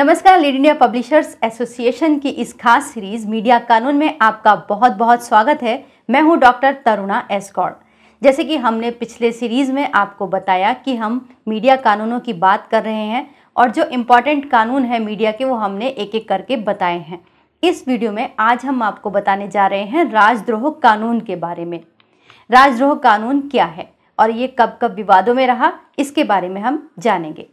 नमस्कार lead India publishers association की इस खास सीरीज मीडिया कानून में आपका बहुत बहुत स्वागत है मैं हूं डॉक्टर तरुणा एस्कॉर्ड जैसे कि हमने पिछले सीरीज़ में आपको बताया कि हम मीडिया कानूनों की बात कर रहे हैं और जो इम्पॉर्टेंट कानून है मीडिया के वो हमने एक एक करके बताए हैं इस वीडियो में आज हम आपको बताने जा रहे हैं राजद्रोह कानून के बारे में राजद्रोह कानून क्या है और ये कब कब विवादों में रहा इसके बारे में हम जानेंगे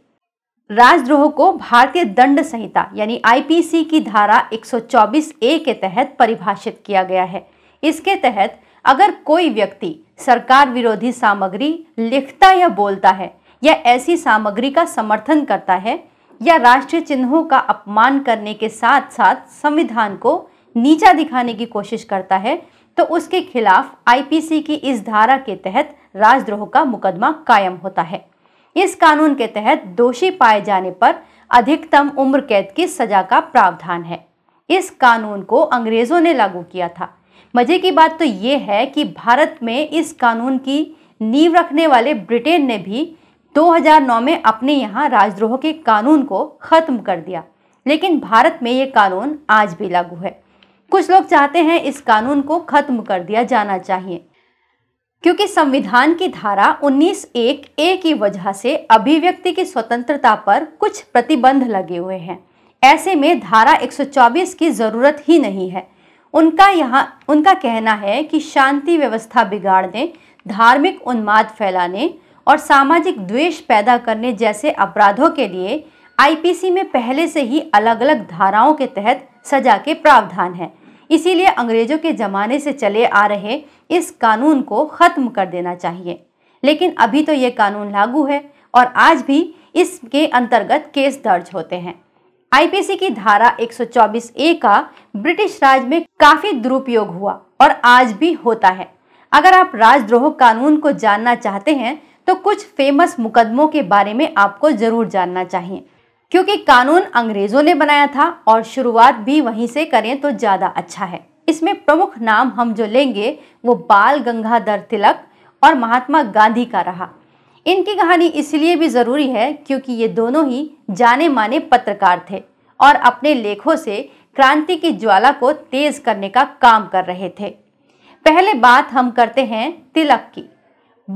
राजद्रोह को भारतीय दंड संहिता यानी आईपीसी की धारा 124 ए के तहत परिभाषित किया गया है इसके तहत अगर कोई व्यक्ति सरकार विरोधी सामग्री लिखता या बोलता है या ऐसी सामग्री का समर्थन करता है या राष्ट्रीय चिन्हों का अपमान करने के साथ साथ संविधान को नीचा दिखाने की कोशिश करता है तो उसके खिलाफ आईपीसी की इस धारा के तहत राजद्रोह का मुकदमा कायम होता है इस कानून के तहत दोषी पाए जाने पर अधिकतम उम्र कैद की सजा का प्रावधान है इस कानून को अंग्रेज़ों ने लागू किया था मज़े की बात तो ये है कि भारत में इस कानून की नींव रखने वाले ब्रिटेन ने भी 2009 में अपने यहाँ राजद्रोह के कानून को ख़त्म कर दिया लेकिन भारत में ये कानून आज भी लागू है कुछ लोग चाहते हैं इस कानून को ख़त्म कर दिया जाना चाहिए क्योंकि संविधान की धारा उन्नीस एक ए की वजह से अभिव्यक्ति की स्वतंत्रता पर कुछ प्रतिबंध लगे हुए हैं ऐसे में धारा 124 की ज़रूरत ही नहीं है उनका यहाँ उनका कहना है कि शांति व्यवस्था बिगाड़ने धार्मिक उन्माद फैलाने और सामाजिक द्वेष पैदा करने जैसे अपराधों के लिए आईपीसी में पहले से ही अलग अलग धाराओं के तहत सजा के प्रावधान हैं इसीलिए अंग्रेज़ों के ज़माने से चले आ रहे इस कानून को ख़त्म कर देना चाहिए लेकिन अभी तो ये कानून लागू है और आज भी इसके अंतर्गत केस दर्ज होते हैं आईपीसी की धारा 124 ए का ब्रिटिश राज में काफ़ी दुरुपयोग हुआ और आज भी होता है अगर आप राजद्रोह कानून को जानना चाहते हैं तो कुछ फेमस मुकदमों के बारे में आपको ज़रूर जानना चाहिए क्योंकि कानून अंग्रेजों ने बनाया था और शुरुआत भी वहीं से करें तो ज़्यादा अच्छा है इसमें प्रमुख नाम हम जो लेंगे वो बाल गंगाधर तिलक और महात्मा गांधी का रहा इनकी कहानी इसलिए भी ज़रूरी है क्योंकि ये दोनों ही जाने माने पत्रकार थे और अपने लेखों से क्रांति की ज्वाला को तेज़ करने का काम कर रहे थे पहले बात हम करते हैं तिलक की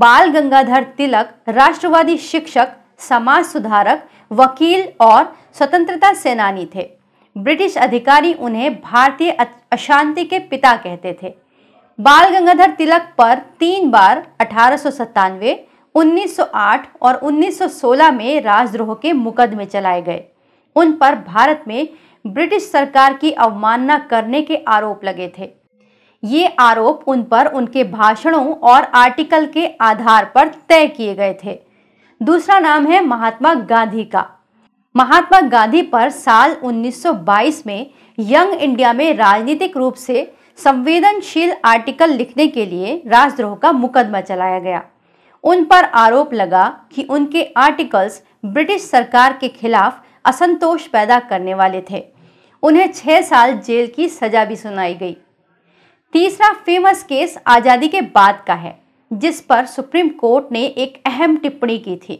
बाल गंगाधर तिलक राष्ट्रवादी शिक्षक समाज सुधारक वकील और स्वतंत्रता सेनानी थे ब्रिटिश अधिकारी उन्हें भारतीय अशांति के पिता कहते थे बाल गंगाधर तिलक पर तीन बार अठारह 1908 और 1916 में राजद्रोह के मुकदमे चलाए गए उन पर भारत में ब्रिटिश सरकार की अवमानना करने के आरोप लगे थे ये आरोप उन पर उनके भाषणों और आर्टिकल के आधार पर तय किए गए थे दूसरा नाम है महात्मा गांधी का महात्मा गांधी पर साल 1922 में यंग इंडिया में राजनीतिक रूप से संवेदनशील आर्टिकल लिखने के लिए राजद्रोह का मुकदमा चलाया गया उन पर आरोप लगा कि उनके आर्टिकल्स ब्रिटिश सरकार के खिलाफ असंतोष पैदा करने वाले थे उन्हें छः साल जेल की सजा भी सुनाई गई तीसरा फेमस केस आज़ादी के बाद का है जिस पर सुप्रीम कोर्ट ने एक अहम टिप्पणी की थी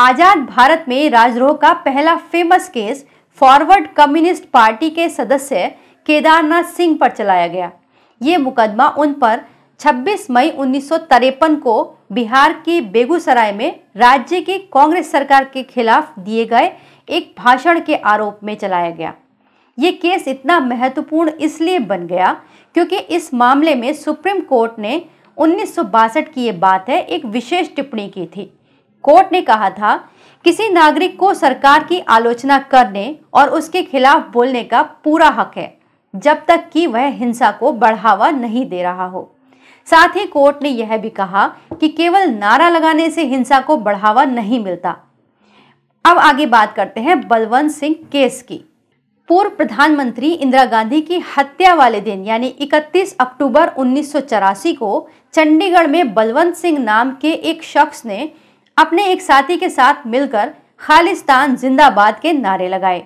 आज़ाद भारत में राजद्रोह का पहला famous case forward communist party के सदस्य केदारनाथ सिंह पर चलाया गया ये मुकदमा उन पर 26 मई उन्नीस को बिहार के बेगूसराय में राज्य के कांग्रेस सरकार के खिलाफ दिए गए एक भाषण के आरोप में चलाया गया ये केस इतना महत्वपूर्ण इसलिए बन गया क्योंकि इस मामले में सुप्रीम कोर्ट ने उन्नीस की ये बात है एक विशेष टिप्पणी की थी कोर्ट ने कहा था किसी नागरिक को सरकार की आलोचना करने और उसके खिलाफ बोलने का पूरा हक है जब तक कि वह हिंसा को बढ़ावा नहीं दे रहा हो साथ ही कोर्ट ने यह भी कहा कि केवल नारा लगाने से हिंसा को बढ़ावा नहीं मिलता अब आगे बात करते हैं बलवंत सिंह केस की पूर्व प्रधानमंत्री इंदिरा गांधी की हत्या वाले दिन यानी 31 अक्टूबर उन्नीस को चंडीगढ़ में बलवंत सिंह नाम के एक शख्स ने अपने एक साथी के साथ मिलकर खालिस्तान जिंदाबाद के नारे लगाए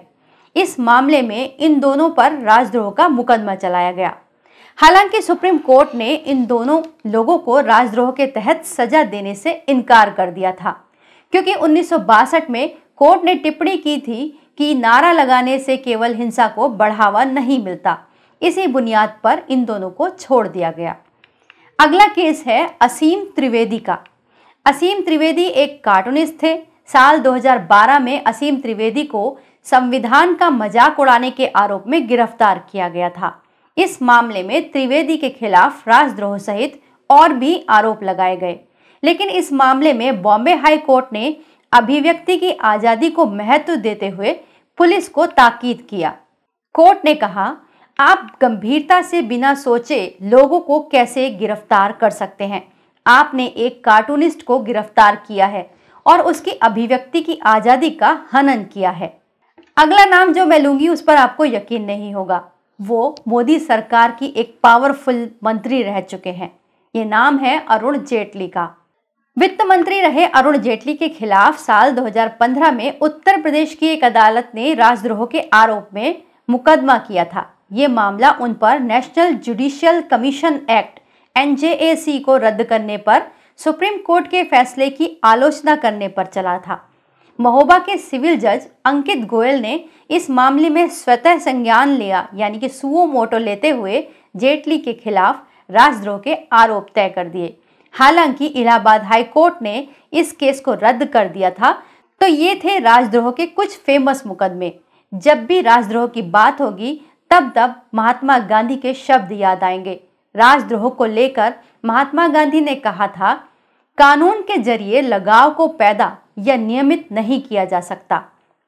इस मामले में इन दोनों पर राजद्रोह का मुकदमा चलाया गया हालांकि सुप्रीम कोर्ट ने इन दोनों लोगों को राजद्रोह के तहत सजा देने से इनकार कर दिया था क्योंकि उन्नीस में कोर्ट ने टिप्पणी की थी कि नारा लगाने से केवल हिंसा को बढ़ावा नहीं मिलता इसी बुनियाद पर इन दोनों को छोड़ दिया गया अगला केस है असीम त्रिवेदी का असीम त्रिवेदी एक कार्टूनिस्ट थे साल 2012 में असीम त्रिवेदी को संविधान का मजाक उड़ाने के आरोप में गिरफ्तार किया गया था इस मामले में त्रिवेदी के खिलाफ राजद्रोह सहित और भी आरोप लगाए गए लेकिन इस मामले में बॉम्बे हाई कोर्ट ने अभिव्यक्ति की आज़ादी को महत्व देते हुए पुलिस को ताकीद किया कोर्ट ने कहा आप गंभीरता से बिना सोचे लोगों को कैसे गिरफ्तार कर सकते हैं आपने एक कार्टूनिस्ट को गिरफ्तार किया है और उसकी अभिव्यक्ति की आज़ादी का हनन किया है अगला नाम जो मैं लूंगी उस पर आपको यकीन नहीं होगा वो मोदी सरकार की एक पावरफुल मंत्री रह चुके हैं ये नाम है अरुण जेटली का वित्त मंत्री रहे अरुण जेटली के खिलाफ साल 2015 में उत्तर प्रदेश की एक अदालत ने राजद्रोह के आरोप में मुकदमा किया था ये मामला उन पर नेशनल जुडिशियल कमीशन एक्ट एन को रद्द करने पर सुप्रीम कोर्ट के फैसले की आलोचना करने पर चला था महोबा के सिविल जज अंकित गोयल ने इस मामले में स्वतः संज्ञान लिया यानी कि सुओ मोटो लेते हुए जेटली के खिलाफ राजद्रोह के आरोप तय कर दिए हालांकि इलाहाबाद हाईकोर्ट ने इस केस को रद्द कर दिया था तो ये थे राजद्रोह के कुछ फेमस मुकदमे जब भी राजद्रोह की बात होगी तब तब महात्मा गांधी के शब्द याद आएंगे राजद्रोह को लेकर महात्मा गांधी ने कहा था कानून के जरिए लगाव को पैदा या नियमित नहीं किया जा सकता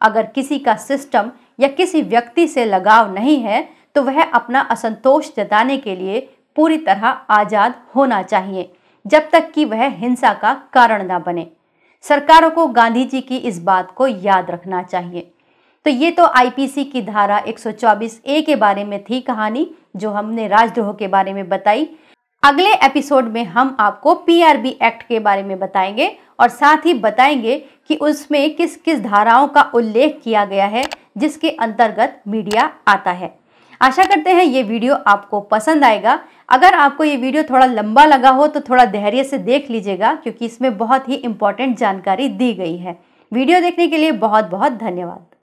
अगर किसी का सिस्टम या किसी व्यक्ति से लगाव नहीं है तो वह अपना असंतोष जताने के लिए पूरी तरह आज़ाद होना चाहिए जब तक कि वह हिंसा का कारण ना बने सरकारों को गांधी जी की इस बात को याद रखना चाहिए तो ये तो आईपीसी की धारा 124 ए के बारे में थी कहानी जो हमने राजद्रोह के बारे में बताई अगले एपिसोड में हम आपको पीआरबी एक्ट के बारे में बताएंगे और साथ ही बताएंगे कि उसमें किस किस धाराओं का उल्लेख किया गया है जिसके अंतर्गत मीडिया आता है आशा करते हैं ये वीडियो आपको पसंद आएगा अगर आपको ये वीडियो थोड़ा लंबा लगा हो तो थोड़ा धैर्य से देख लीजिएगा क्योंकि इसमें बहुत ही इंपॉर्टेंट जानकारी दी गई है वीडियो देखने के लिए बहुत बहुत धन्यवाद